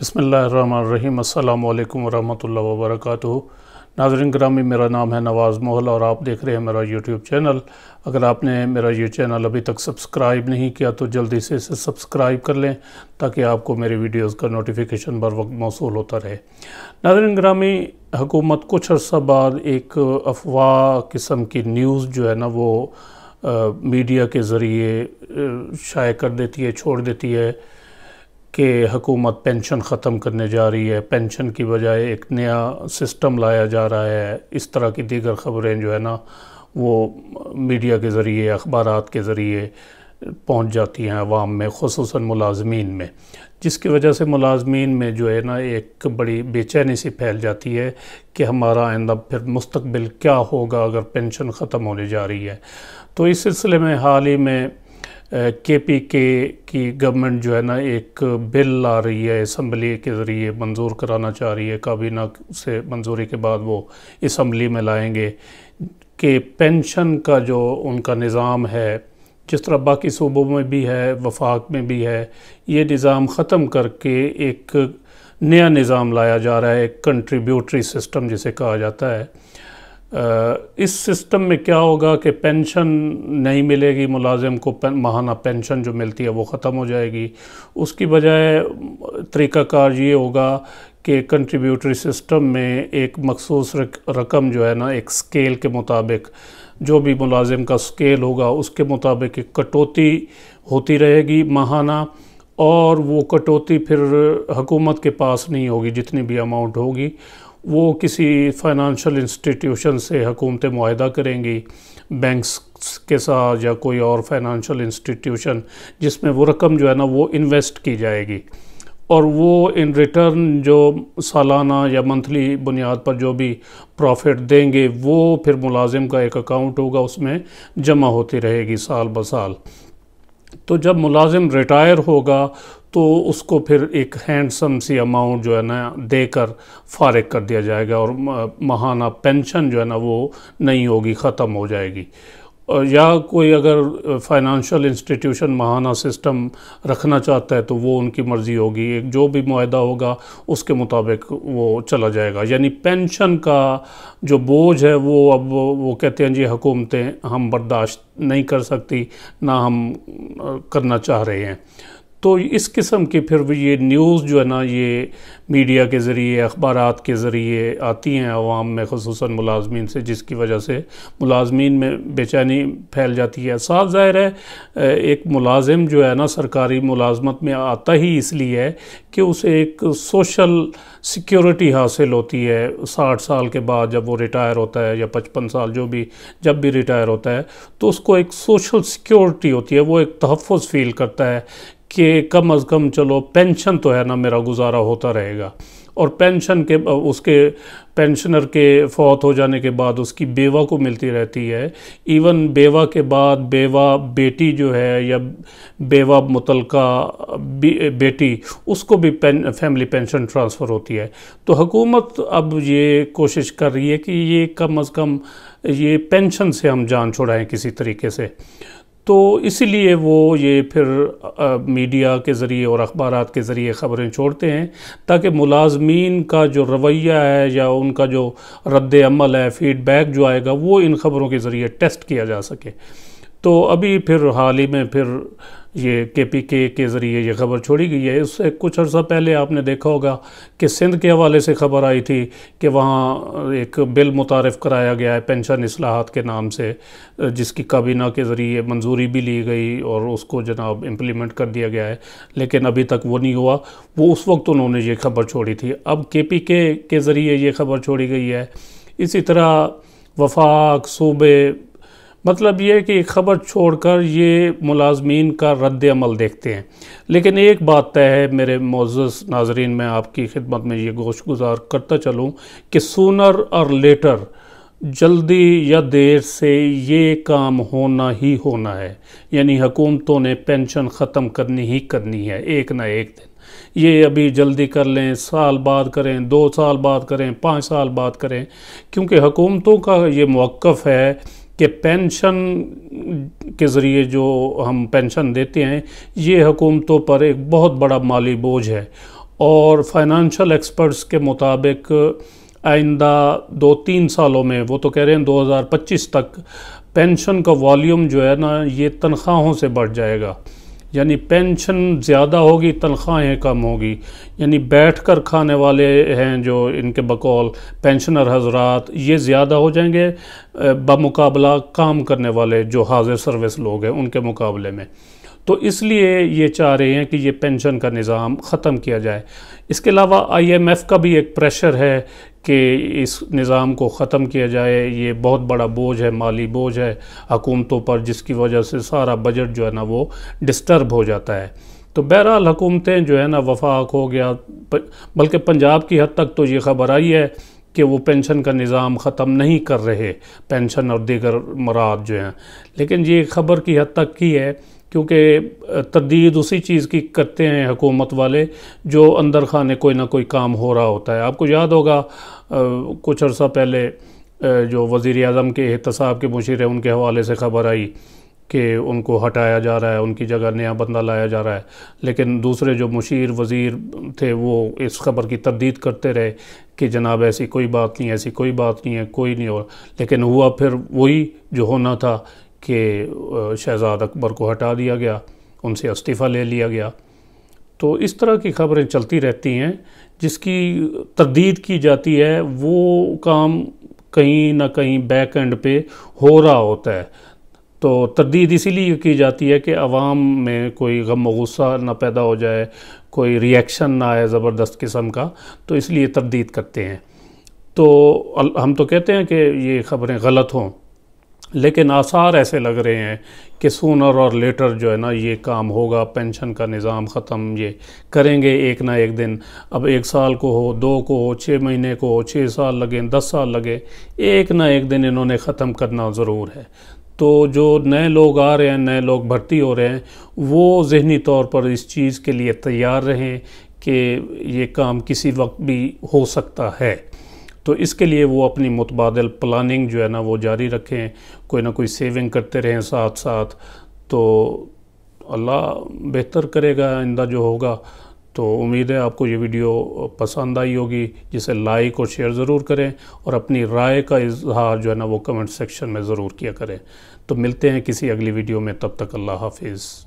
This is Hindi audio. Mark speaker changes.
Speaker 1: बसमीम् अल्लाम वरहमल वर्क नाजरन ग्रामी मेरा नाम है नवाज़ मोहल और आप देख रहे हैं मेरा यूट्यूब चैनल अगर आपने मेरा ये चैनल अभी तक सब्सक्राइब नहीं किया तो जल्दी से इसे सब्सक्राइब कर लें ताकि आपको मेरे वीडियोज़ का नोटिफिकेशन बर वक्त मौसू होता रहे नाजरन ग्रामी हुकूमत कुछ अर्सा बाद एक अफवाह किस्म की न्यूज़ जो है ना वो आ, मीडिया के ज़रिए शाये कर देती है छोड़ देती है कि हुकूमत पेंशन ख़त्म करने जा रही है पेंशन की बजाय एक नया सिस्टम लाया जा रहा है इस तरह की दीगर ख़बरें जो है ना वो मीडिया के ज़रिए अखबार के ज़रिए पहुंच जाती हैं आवाम में खसूस मुलाजमीन में जिसकी वजह से मुलाजमीन में जो है ना एक बड़ी बेचैनी सी फैल जाती है कि हमारा आइंदा फिर मुस्तबिल क्या होगा अगर पेंशन ख़त्म होने जा रही है तो इस सिलसिले में हाल ही में के पी के की गवर्नमेंट जो है ना एक बिल ला रही है इसम्बली के ज़रिए मंजूर कराना चाह रही है काबीना से मंजूरी के बाद वो इसम्बली में लाएंगे कि पेंशन का जो उनका निज़ाम है जिस तरह बाकी सूबों में भी है वफाक में भी है ये निज़ाम ख़त्म करके एक नया निज़ाम लाया जा रहा है एक कंट्रीब्यूटरी सिस्टम जिसे कहा जाता है इस सिस्टम में क्या होगा कि पेंशन नहीं मिलेगी मुलाजिम को पें, माहाना पेंशन जो मिलती है वो ख़त्म हो जाएगी उसकी बजाय तरीक़ाकार ये होगा कि कंट्रीब्यूटरी सिस्टम में एक मखसूस रकम जो है ना एक स्केल के मुताबिक जो भी मुलाजिम का स्केल होगा उसके मुताबिक एक कटौती होती रहेगी माहाना और वो कटौती फिर हुकूमत के पास नहीं होगी जितनी भी अमाउंट होगी वो किसी फाइनेंशियल इंस्टीट्यूशन से हकूमत माहदा करेंगी बैंक्स के साथ या कोई और फाइनेंशियल इंस्टीट्यूशन जिसमें वो रकम जो है ना वो इन्वेस्ट की जाएगी और वो इन रिटर्न जो सालाना या मंथली बुनियाद पर जो भी प्रॉफिट देंगे वो फिर मुलाजिम का एक अकाउंट होगा उसमें जमा होती रहेगी साल ब साल तो जब मुलाजिम रिटायर होगा तो उसको फिर एक हैंडसम सी अमाउंट जो है ना देकर फारग कर दिया जाएगा और महाना पेंशन जो है ना वो नहीं होगी ख़त्म हो जाएगी या कोई अगर फाइनेंशियल इंस्टीट्यूशन महाना सिस्टम रखना चाहता है तो वो उनकी मर्ज़ी होगी एक जो भी माहा होगा उसके मुताबिक वो चला जाएगा यानी पेंशन का जो बोझ है वो अब वो कहते हैं जी हुकूमतें हम बर्दाश्त नहीं कर सकती ना हम करना चाह रहे हैं तो इस किस्म की फिर ये न्यूज़ जो है ना ये मीडिया के ज़रिए अखबार के ज़रिए आती हैं आवाम में खसूस मुलाजमीन से जिसकी वजह से मुलाजमीन में बेचैनी फैल जाती है साफ ज़ाहिर है एक मुलाजिम जो है ना सरकारी मुलाजमत में आता ही इसलिए है कि उसे एक सोशल सिक्योरिटी हासिल होती है साठ साल के बाद जब वो रिटायर होता है या पचपन साल जो भी जब भी रिटायर होता है तो उसको एक सोशल सिक्योरिटी होती है वो एक तहफ़ फील करता है कि कम अज़ कम चलो पेंशन तो है ना मेरा गुजारा होता रहेगा और पेंशन के उसके पेंशनर के फौत हो जाने के बाद उसकी बेवा को मिलती रहती है इवन बेवा के बाद बेवा बेटी जो है या बेवा मुतलका बेटी उसको भी पें, फैमिली पेंशन ट्रांसफ़र होती है तो हुकूमत अब ये कोशिश कर रही है कि ये कम अज़ कम ये पेंशन से हम जान छुड़ाएँ किसी तरीके से तो इसीलिए वो ये फिर आ, मीडिया के ज़रिए और अखबार के ज़रिए ख़बरें छोड़ते हैं ताकि मुलाजमीन का जो रवैया है या उनका जो रद्द अमल है फीडबैक जो आएगा वो इन ख़बरों के ज़रिए टेस्ट किया जा सके तो अभी फिर हाल ही में फिर ये के पी के के ज़रिए ये खबर छोड़ी गई है इससे कुछ अर्सा पहले आपने देखा होगा कि सिंध के हवाले से खबर आई थी कि वहाँ एक बिल मुतारफ़ कराया गया है पेंशन असलाहत के नाम से जिसकी काबीना के ज़रिए मंजूरी भी ली गई और उसको जनाब इम्प्लीमेंट कर दिया गया है लेकिन अभी तक वो नहीं हुआ वो उस वक्त उन्होंने ये खबर छोड़ी थी अब के पी के के ज़रिए ये खबर छोड़ी गई है इसी तरह वफाक सूबे मतलब ये कि ख़बर छोड़कर ये मुलाजमीन का रद्द अमल देखते हैं लेकिन एक बात तय है मेरे मोज़ नाजरीन मैं आपकी खिदमत में ये गोश गुजार करता चलूँ कि सूनर और लेटर जल्दी या देर से ये काम होना ही होना है यानी हुकूमतों ने पेंशन ख़त्म करनी ही करनी है एक ना एक दिन ये अभी जल्दी कर लें साल बाद करें दो साल बाद करें पाँच साल बाद करें क्योंकि हुकूमतों का ये मौक़ है कि पेंशन के ज़रिए जो हम पेंशन देते हैं ये हुकूमतों पर एक बहुत बड़ा माली बोझ है और फाइनेंशियल एक्सपर्ट्स के मुताबिक आइंदा दो तीन सालों में वो तो कह रहे हैं 2025 तक पेंशन का वॉल्यूम जो है ना ये तनख्वाहों से बढ़ जाएगा यानी पेंशन ज़्यादा होगी तनख्वाहें कम होगी यानी बैठ कर खाने वाले हैं जो इनके बकौल पेंशनर हजरात ये ज़्यादा हो जाएंगे बमुकाबला काम करने वाले जो हाजिर सर्विस लोग हैं उनके मुकाबले में तो इसलिए ये चाह रहे हैं कि ये पेंशन का निज़ाम ख़त्म किया जाए इसके अलावा आईएमएफ का भी एक प्रेशर है कि इस निज़ाम को ख़त्म किया जाए ये बहुत बड़ा बोझ है माली बोझ है हकूमतों पर जिसकी वजह से सारा बजट जो है ना वो डिस्टर्ब हो जाता है तो बहरहाल हकूमतें जो है ना वफाक हो गया बल्कि पंजाब की हद तक तो ये खबर आई है कि वो पेंशन का निज़ाम ख़त्म नहीं कर रहे पेंशन और दीगर मराद जो हैं लेकिन ये खबर की हद तक की है क्योंकि तरदीद उसी चीज़ की करते हैं हकूमत वाले जो अंदर खाने कोई ना कोई काम हो रहा होता है आपको याद होगा कुछ अर्सा पहले जो वज़ी अजम के एहतसाब के मुशीर हैं उनके हवाले से ख़बर आई कि उनको हटाया जा रहा है उनकी जगह नया बंदा लाया जा रहा है लेकिन दूसरे जो मुशीर वज़ीर थे वो इस खबर की तरदीद करते रहे कि जनाब ऐसी कोई बात नहीं ऐसी कोई बात नहीं है कोई नहीं हो लेकिन हुआ फिर वही जो होना था कि शहजाद अकबर को हटा दिया गया उनसे इस्तीफ़ा ले लिया गया तो इस तरह की खबरें चलती रहती हैं जिसकी तरदीद की जाती है वो काम कहीं ना कहीं बैक एंड पे हो रहा होता है तो तरदीद इसीलिए की जाती है कि आवाम में कोई गम गुस्सा ना पैदा हो जाए कोई रिएक्शन ना आए ज़बरदस्त किस्म का तो इसलिए तरदीद करते हैं तो हम तो कहते हैं कि ये खबरें गलत हों लेकिन आसार ऐसे लग रहे हैं कि सोनर और लेटर जो है ना ये काम होगा पेंशन का निज़ाम ख़त्म ये करेंगे एक ना एक दिन अब एक साल को हो दो को हो छः महीने को हो छः साल लगे दस साल लगे एक ना एक दिन इन्होंने ख़त्म करना ज़रूर है तो जो नए लोग आ रहे हैं नए लोग भर्ती हो रहे हैं वो जहनी तौर पर इस चीज़ के लिए तैयार रहें कि ये काम किसी वक्त भी हो सकता है तो इसके लिए वो अपनी मुतबाद प्लानिंग जो है ना वो जारी रखें कोई ना कोई सेविंग करते रहें साथ साथ तो अल्लाह बेहतर करेगा आइंदा जो होगा तो उम्मीद है आपको ये वीडियो पसंद आई होगी जिसे लाइक और शेयर ज़रूर करें और अपनी राय का इजहार जो है ना वो कमेंट सेक्शन में ज़रूर किया करें तो मिलते हैं किसी अगली वीडियो में तब तक अल्लाह हाफिज़